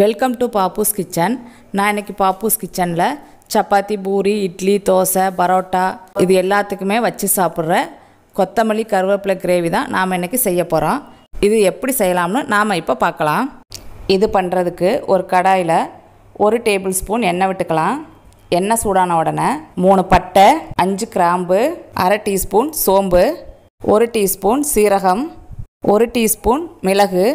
welcome to பாப்பூஸ் kitchen நான் இன்றைக்கி பாப்பூஸ் கிச்சனில் சப்பாத்தி பூரி இட்லி தோசை பரோட்டா இது எல்லாத்துக்குமே வச்சு சாப்பிட்ற கொத்தமல்லி கருவேப்பிலை கிரேவி தான் நாம் இன்றைக்கி செய்ய போகிறோம் இது எப்படி செய்யலாம்னு நாம் இப்போ பார்க்கலாம் இது பண்ணுறதுக்கு ஒரு கடாயில் ஒரு டேபிள் ஸ்பூன் எண்ணெய் விட்டுக்கலாம் எண்ணெய் சூடான உடனே மூணு பட்டை அஞ்சு கிராம்பு அரை டீஸ்பூன் சோம்பு ஒரு டீஸ்பூன் சீரகம் ஒரு டீஸ்பூன் மிளகு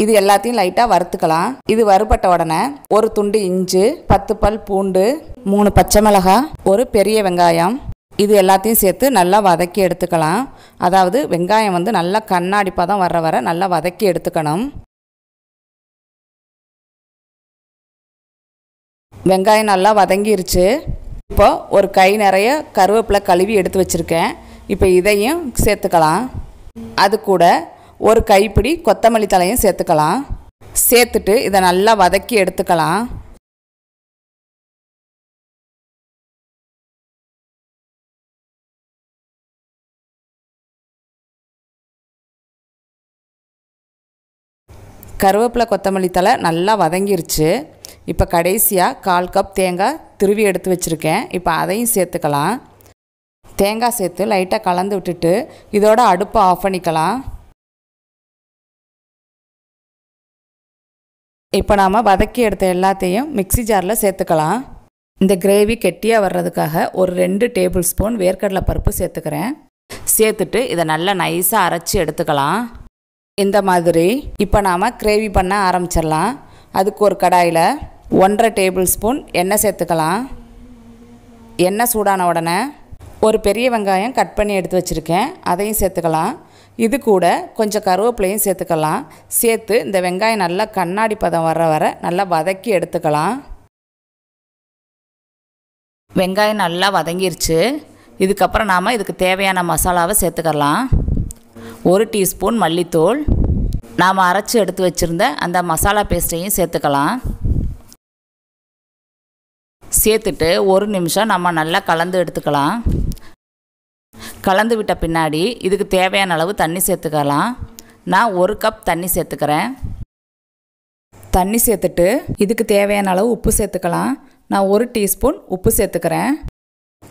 இது எல்லாத்தையும் லைட்டாக வறுத்துக்கலாம் இது வறுபட்ட உடனே ஒரு துண்டு இஞ்சி பத்து பல் பூண்டு மூணு பச்சை மிளகாய் ஒரு பெரிய வெங்காயம் இது எல்லாத்தையும் சேர்த்து நல்லா வதக்கி எடுத்துக்கலாம் அதாவது வெங்காயம் வந்து நல்லா கண்ணாடிப்பாக தான் வர வர நல்லா வதக்கி எடுத்துக்கணும் வெங்காயம் நல்லா வதங்கிருச்சு இப்போ ஒரு கை நிறைய கருவேப்பிலை கழுவி எடுத்து வச்சுருக்கேன் இப்போ இதையும் சேர்த்துக்கலாம் அது கூட ஒரு கைப்பிடி கொத்தமல்லி தலையும் சேர்த்துக்கலாம் சேர்த்துட்டு இதை நல்லா வதக்கி எடுத்துக்கலாம் கருவேப்பிலை கொத்தமல்லி தலை நல்லா வதங்கிருச்சு இப்போ கடைசியாக கால் கப் தேங்காய் திருவி எடுத்து வச்சுருக்கேன் இப்போ அதையும் சேர்த்துக்கலாம் தேங்காய் சேர்த்து லைட்டாக கலந்து விட்டுட்டு இதோட அடுப்பை ஆஃப் பண்ணிக்கலாம் இப்போ நாம் வதக்கி எடுத்த எல்லாத்தையும் மிக்சி ஜாரில் சேர்த்துக்கலாம் இந்த கிரேவி கெட்டியாக வர்றதுக்காக ஒரு ரெண்டு டேபிள் ஸ்பூன் வேர்க்கடலை பருப்பு சேர்த்துக்கிறேன் சேர்த்துட்டு இதை நல்லா நைஸாக அரைச்சி எடுத்துக்கலாம் இந்த மாதிரி இப்போ நாம் கிரேவி பண்ண ஆரம்பிச்சிடலாம் அதுக்கு ஒரு கடாயில் ஒன்றரை டேபிள் ஸ்பூன் எண்ணெய் சேர்த்துக்கலாம் எண்ணெய் சூடான உடனே ஒரு பெரிய வெங்காயம் கட் பண்ணி எடுத்து வச்சுருக்கேன் அதையும் சேர்த்துக்கலாம் இது கூட கொஞ்சம் கருவேப்பிலையும் சேர்த்துக்கலாம் சேர்த்து இந்த வெங்காயம் நல்லா கண்ணாடி பதம் வர வர நல்லா வதக்கி எடுத்துக்கலாம் வெங்காயம் நல்லா வதங்கிருச்சு இதுக்கப்புறம் நாம் இதுக்கு தேவையான மசாலாவை சேர்த்துக்கலாம் ஒரு டீஸ்பூன் மல்லித்தூள் நாம் அரைச்சி எடுத்து வச்சுருந்த அந்த மசாலா பேஸ்ட்டையும் சேர்த்துக்கலாம் சேர்த்துட்டு ஒரு நிமிஷம் நம்ம நல்லா கலந்து எடுத்துக்கலாம் கலந்து விட்ட பின்னாடி இதுக்கு தேவையான அளவு தண்ணி சேர்த்துக்கலாம் நான் ஒரு கப் தண்ணி சேர்த்துக்கிறேன் தண்ணி சேர்த்துட்டு இதுக்கு தேவையான அளவு உப்பு சேர்த்துக்கலாம் நான் ஒரு டீஸ்பூன் உப்பு சேர்த்துக்கிறேன்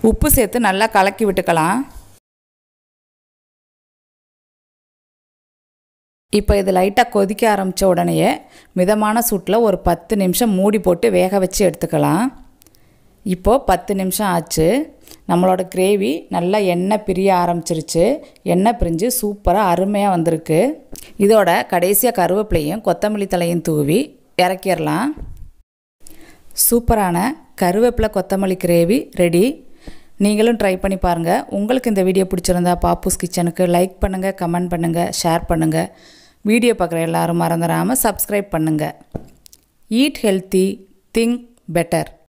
உப்பு சேர்த்து நல்லா கலக்கி விட்டுக்கலாம் இப்போ இது லைட்டாக கொதிக்க ஆரம்பித்த உடனேயே மிதமான சூட்டில் ஒரு பத்து நிமிஷம் மூடி போட்டு வேக வச்சு எடுத்துக்கலாம் இப்போது பத்து நிமிஷம் ஆச்சு நம்மளோட கிரேவி நல்லா எண்ணெய் பிரிய ஆரம்பிச்சிருச்சு எண்ணெய் பிரிஞ்சு சூப்பராக அருமையாக வந்திருக்கு இதோட கடைசியாக கருவேப்பிலையும் கொத்தமல்லி தலையும் தூவி இறக்கிடலாம் சூப்பரான கருவேப்பிலை கொத்தமல்லி கிரேவி ரெடி நீங்களும் ட்ரை பண்ணி பாருங்கள் உங்களுக்கு இந்த வீடியோ பிடிச்சிருந்தா பாப்பூஸ் கிச்சனுக்கு லைக் பண்ணுங்கள் கமெண்ட் பண்ணுங்கள் ஷேர் பண்ணுங்கள் வீடியோ பார்க்குற எல்லோரும் மறந்துடாமல் சப்ஸ்கிரைப் பண்ணுங்கள் ஈட் ஹெல்த்தி திங்க் பெட்டர்